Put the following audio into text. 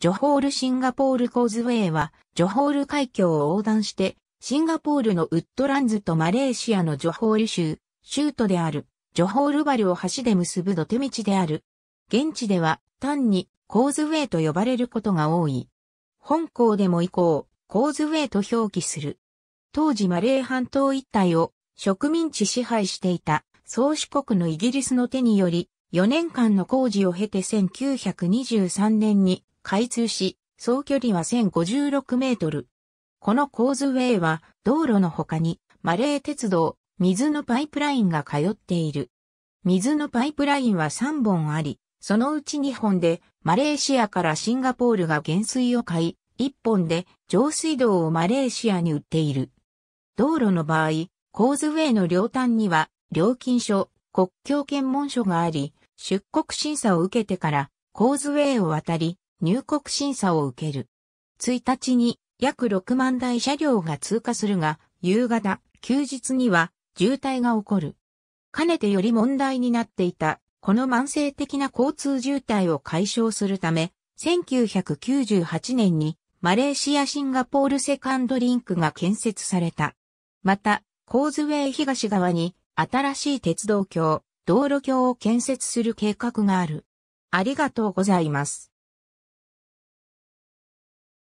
ジョホールシンガポールコーズウェイは、ジョホール海峡を横断して、シンガポールのウッドランズとマレーシアのジョホール州、州都である、ジョホールバルを橋で結ぶ土手道である。現地では、単に、コーズウェイと呼ばれることが多い。本校でも以降、コーズウェイと表記する。当時マレー半島一帯を植民地支配していた宗主国のイギリスの手により4年間の工事を経て1923年に開通し、総距離は1056メートル。このコーズウェイは道路の他にマレー鉄道、水のパイプラインが通っている。水のパイプラインは3本あり、そのうち2本でマレーシアからシンガポールが減水を買い、1本で上水道をマレーシアに売っている。道路の場合、コーズウェイの両端には料金所、国境検問所があり、出国審査を受けてからコーズウェイを渡り、入国審査を受ける。1日に約6万台車両が通過するが、夕方、休日には渋滞が起こる。かねてより問題になっていた、この慢性的な交通渋滞を解消するため、1998年にマレーシア・シンガポールセカンドリンクが建設された。また、コーズウェイ東側に新しい鉄道橋、道路橋を建設する計画がある。ありがとうございます。